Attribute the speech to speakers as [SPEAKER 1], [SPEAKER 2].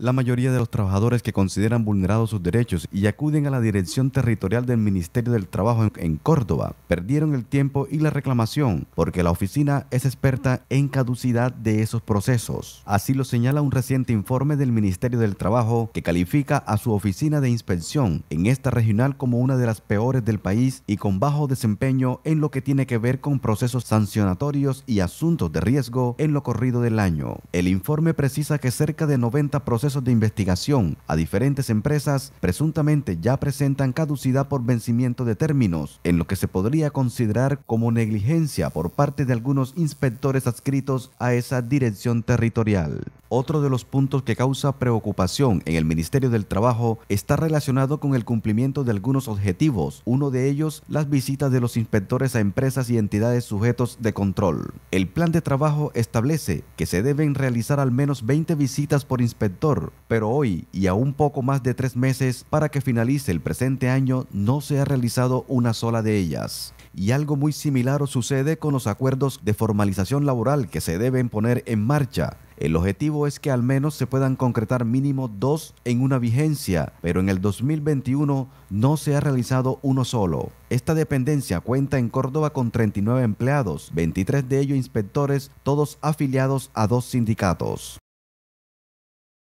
[SPEAKER 1] La mayoría de los trabajadores que consideran vulnerados sus derechos y acuden a la Dirección Territorial del Ministerio del Trabajo en, Córdoba perdieron el tiempo y la reclamación porque la oficina es experta en caducidad de esos procesos. Así lo señala un reciente informe del Ministerio del Trabajo que califica a su oficina de inspección en esta regional como una de las peores del país y con bajo desempeño en lo que tiene que ver con procesos sancionatorios y asuntos de riesgo en lo corrido del año. El informe precisa que cerca de 90 procesos de investigación a diferentes empresas presuntamente ya presentan caducidad por vencimiento de términos, en lo que se podría considerar como negligencia por parte de algunos inspectores adscritos a esa dirección territorial. Otro de los puntos que causa preocupación en el Ministerio del Trabajo está relacionado con el cumplimiento de algunos objetivos, uno de ellos las visitas de los inspectores a empresas y entidades sujetos de control. El plan de trabajo establece que se deben realizar al menos 20 visitas por inspector, pero hoy y a un poco más de tres meses para que finalice el presente año no se ha realizado una sola de ellas y algo muy similar sucede con los acuerdos de formalización laboral que se deben poner en marcha. El objetivo es que al menos se puedan concretar mínimo dos en una vigencia, pero en el 2021 no se ha realizado uno solo. Esta dependencia cuenta en Córdoba con 39 empleados, 23 de ellos inspectores, todos afiliados a dos sindicatos.